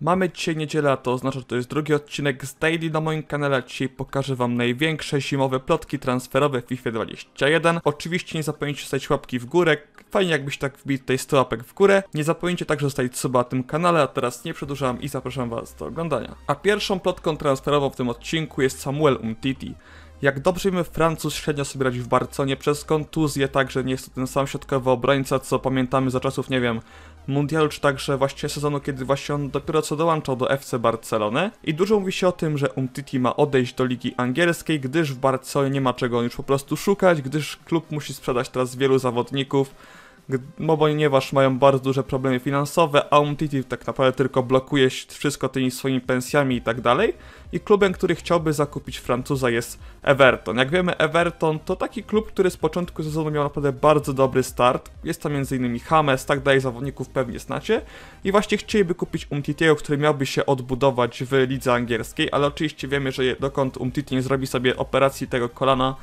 Mamy dzisiaj niedzielę, to oznacza, że to jest drugi odcinek z Daily na moim kanale. Dzisiaj pokażę wam największe zimowe plotki transferowe w FIFA 21. Oczywiście nie zapomnijcie zostawić łapki w górę. Fajnie jakbyś tak wbił tutaj 100 łapek w górę. Nie zapomnijcie także zostawić suba na tym kanale, a teraz nie przedłużam i zapraszam was do oglądania. A pierwszą plotką transferową w tym odcinku jest Samuel Umtiti. Jak dobrze wiemy, Francuz średnio sobie radzi w Barconie przez kontuzję, także nie jest to ten sam środkowy obrońca, co pamiętamy za czasów, nie wiem, mundialu, czy także właśnie sezonu, kiedy właśnie on dopiero co dołączał do FC Barcelony. I dużo mówi się o tym, że Umtiti ma odejść do ligi angielskiej, gdyż w Barcelonie nie ma czego już po prostu szukać, gdyż klub musi sprzedać teraz wielu zawodników, no ponieważ mają bardzo duże problemy finansowe, a Umtiti tak naprawdę tylko blokuje wszystko tymi swoimi pensjami i tak dalej. I klubem, który chciałby zakupić Francuza jest Everton. Jak wiemy, Everton to taki klub, który z początku sezonu miał naprawdę bardzo dobry start. Jest tam m.in. Hames, tak dalej, zawodników pewnie znacie. I właśnie chcieliby kupić Umtitiego, który miałby się odbudować w lidze angielskiej, ale oczywiście wiemy, że dokąd Umtiti nie zrobi sobie operacji tego kolana,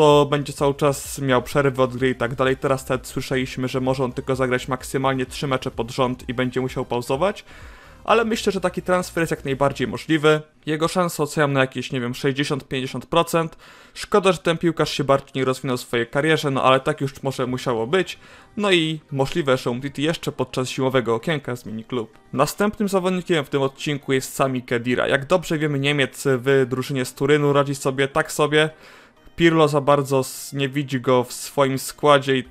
to będzie cały czas miał przerwy od gry i tak dalej. Teraz nawet słyszeliśmy, że może on tylko zagrać maksymalnie 3 mecze pod rząd i będzie musiał pauzować. Ale myślę, że taki transfer jest jak najbardziej możliwy. Jego szanse oceniam na jakieś, nie wiem, 60-50%. Szkoda, że ten piłkarz się bardziej nie rozwinął w swojej karierze, no ale tak już może musiało być. No i możliwe, że Umtiti jeszcze podczas zimowego okienka zmieni klub. Następnym zawodnikiem w tym odcinku jest Sami Kedira. Jak dobrze wiemy, Niemiec w drużynie z Turynu radzi sobie tak sobie. Pirlo za bardzo nie widzi go w swoim składzie i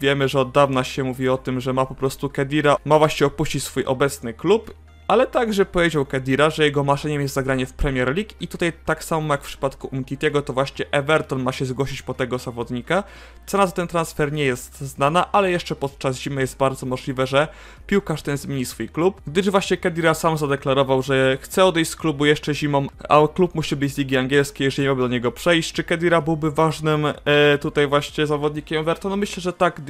wiemy, że od dawna się mówi o tym, że ma po prostu Kedira, ma właśnie opuścić swój obecny klub ale także powiedział Kedira, że jego marzeniem jest zagranie w Premier League i tutaj tak samo jak w przypadku Umtitiego, to właśnie Everton ma się zgłosić po tego zawodnika. Cena za ten transfer nie jest znana, ale jeszcze podczas zimy jest bardzo możliwe, że piłkarz ten zmieni swój klub, gdyż właśnie Kedira sam zadeklarował, że chce odejść z klubu jeszcze zimą, a klub musi być z ligi angielskiej, jeżeli miałby do niego przejść. Czy Kedira byłby ważnym e, tutaj właśnie zawodnikiem Evertonu? No myślę, że tak,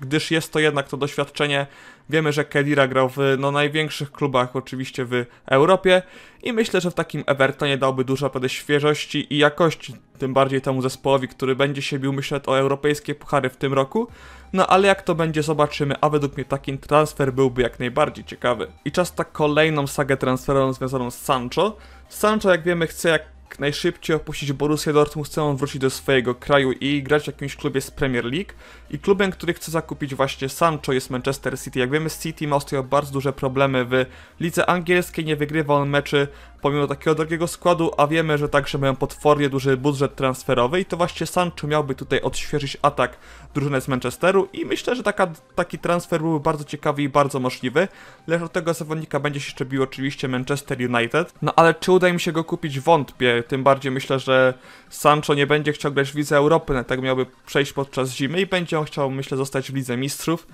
gdyż jest to jednak to doświadczenie Wiemy, że Kedira grał w no, największych klubach oczywiście w Europie i myślę, że w takim Evertonie dałby dużo naprawdę świeżości i jakości, tym bardziej temu zespołowi, który będzie się bił, myślę, o europejskie puchary w tym roku. No ale jak to będzie, zobaczymy, a według mnie taki transfer byłby jak najbardziej ciekawy. I czas na kolejną sagę transferową związaną z Sancho. Sancho, jak wiemy, chce jak najszybciej opuścić Borussia Dortmund, chce on wrócić do swojego kraju i grać w jakimś klubie z Premier League. I klubem, który chce zakupić właśnie Sancho jest Manchester City. Jak wiemy City ma ostatnio bardzo duże problemy w lidze angielskiej, nie wygrywa on meczy pomimo takiego drogiego składu, a wiemy, że także mają potwornie duży budżet transferowy i to właśnie Sancho miałby tutaj odświeżyć atak drużyny z Manchesteru i myślę, że taka, taki transfer byłby bardzo ciekawy i bardzo możliwy, lecz od tego zawodnika będzie się jeszcze bił oczywiście Manchester United. No ale czy uda im się go kupić? Wątpię. Tym bardziej myślę, że Sancho nie będzie chciał grać w Lidze Europy, no tak miałby przejść podczas zimy i będzie on chciał, myślę, zostać w Lidze Mistrzów.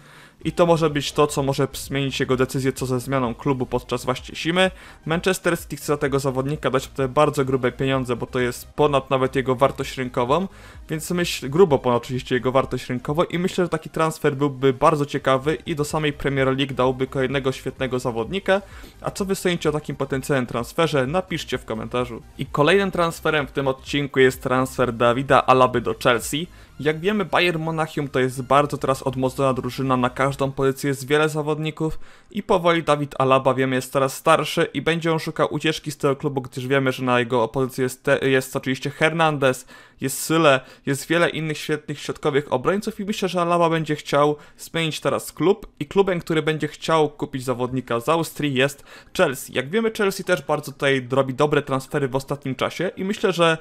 I to może być to, co może zmienić jego decyzję co ze zmianą klubu podczas właśnie zimy. Manchester City chce za tego zawodnika dać tutaj bardzo grube pieniądze, bo to jest ponad nawet jego wartość rynkową, więc myśl grubo ponad oczywiście jego wartość rynkową i myślę, że taki transfer byłby bardzo ciekawy i do samej Premier League dałby kolejnego świetnego zawodnika. A co wy sądzicie o takim potencjalnym transferze? Napiszcie w komentarzu. I kolejnym transferem w tym odcinku jest transfer Dawida Alaby do Chelsea. Jak wiemy, Bayern Monachium to jest bardzo teraz odmocna drużyna, na każdą pozycję jest wiele zawodników i powoli Dawid Alaba, wiemy, jest teraz starszy i będzie on szukał ucieczki z tego klubu, gdyż wiemy, że na jego pozycji jest, te, jest oczywiście Hernandez, jest Syle, jest wiele innych świetnych środkowych obrońców i myślę, że Alaba będzie chciał zmienić teraz klub i klubem, który będzie chciał kupić zawodnika z Austrii jest Chelsea. Jak wiemy, Chelsea też bardzo tutaj robi dobre transfery w ostatnim czasie i myślę, że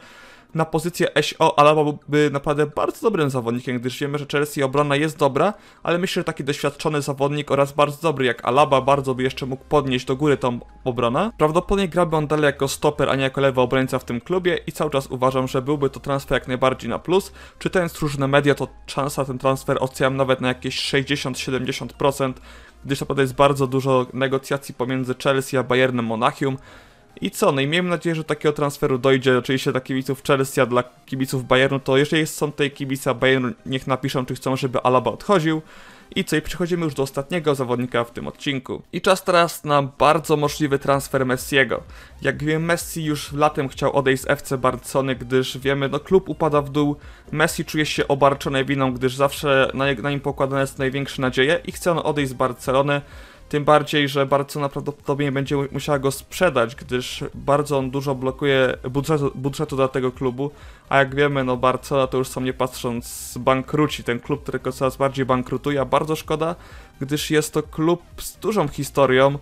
na pozycję SO, Alaba byłby naprawdę bardzo dobrym zawodnikiem, gdyż wiemy, że Chelsea obrona jest dobra, ale myślę, że taki doświadczony zawodnik oraz bardzo dobry jak Alaba bardzo by jeszcze mógł podnieść do góry tą obronę. Prawdopodobnie grałby on dalej jako stoper, a nie jako lewy obrońca w tym klubie i cały czas uważam, że byłby to transfer jak najbardziej na plus. Czytając różne media, to szansa ten transfer oceniam nawet na jakieś 60-70%, gdyż naprawdę jest bardzo dużo negocjacji pomiędzy Chelsea a Bayernem Monachium. I co, no i miejmy nadzieję, że takiego transferu dojdzie oczywiście dla kibiców Chelsea, a dla kibiców Bayernu, to jeżeli są tutaj kibica Bayernu, niech napiszą, czy chcą, żeby Alaba odchodził. I co, i przechodzimy już do ostatniego zawodnika w tym odcinku. I czas teraz na bardzo możliwy transfer Messiego. Jak wiemy, Messi już latem chciał odejść z FC Barcony, gdyż wiemy, no klub upada w dół, Messi czuje się obarczony winą, gdyż zawsze na, na nim pokładane jest największe nadzieje i chce on odejść z Barcelony. Tym bardziej, że Barcelona prawdopodobnie będzie musiała go sprzedać, gdyż bardzo on dużo blokuje budżetu, budżetu dla tego klubu. A jak wiemy, no Barcelona to już sam nie patrząc bankruci. Ten klub, tylko coraz bardziej bankrutuje, a bardzo szkoda, gdyż jest to klub z dużą historią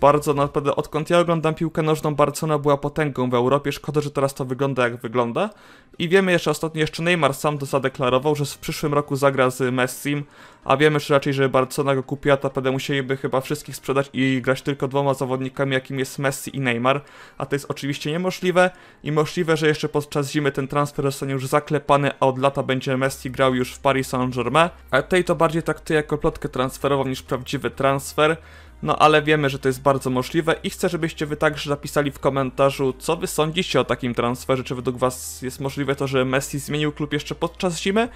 bardzo naprawdę, odkąd ja oglądam piłkę nożną, Barcelona była potęgą w Europie. Szkoda, że teraz to wygląda jak wygląda. I wiemy jeszcze ostatnio, jeszcze Neymar sam to zadeklarował, że w przyszłym roku zagra z Messi, a wiemy że raczej, że Barcelona go kupiła, to naprawdę musieliby chyba wszystkich sprzedać i grać tylko dwoma zawodnikami, jakim jest Messi i Neymar, a to jest oczywiście niemożliwe i możliwe, że jeszcze podczas zimy ten transfer zostanie już zaklepany, a od lata będzie Messi grał już w Paris Saint-Germain, a tej to bardziej traktuję jako plotkę transferową niż prawdziwy transfer. No ale wiemy, że to jest bardzo możliwe i chcę, żebyście wy także zapisali w komentarzu, co wy sądzicie o takim transferze, czy według was jest możliwe to, że Messi zmienił klub jeszcze podczas zimy?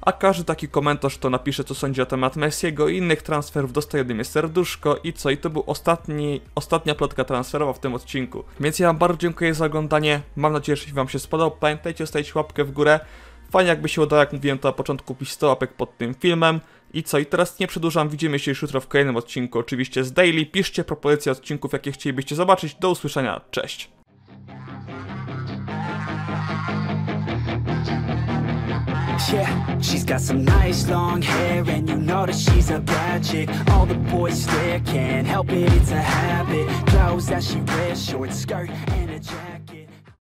A każdy taki komentarz to napisze, co sądzi o temat Messiego i innych transferów, dostaje serduszko i co, i to był ostatni, ostatnia plotka transferowa w tym odcinku. Więc ja wam bardzo dziękuję za oglądanie, mam nadzieję, że wam się spodobał, pamiętajcie zostawić łapkę w górę, Fajnie jakby się udało, jak mówiłem to na początku, kupić 100 łapek pod tym filmem. I co, i teraz nie przedłużam, widzimy się już jutro w kolejnym odcinku, oczywiście z Daily. Piszcie propozycje odcinków, jakie chcielibyście zobaczyć. Do usłyszenia, cześć! Yeah, she's got some nice long hair And you know that she's a bad chick All the boys can't help it, it's a habit Clothes that she wears, short skirt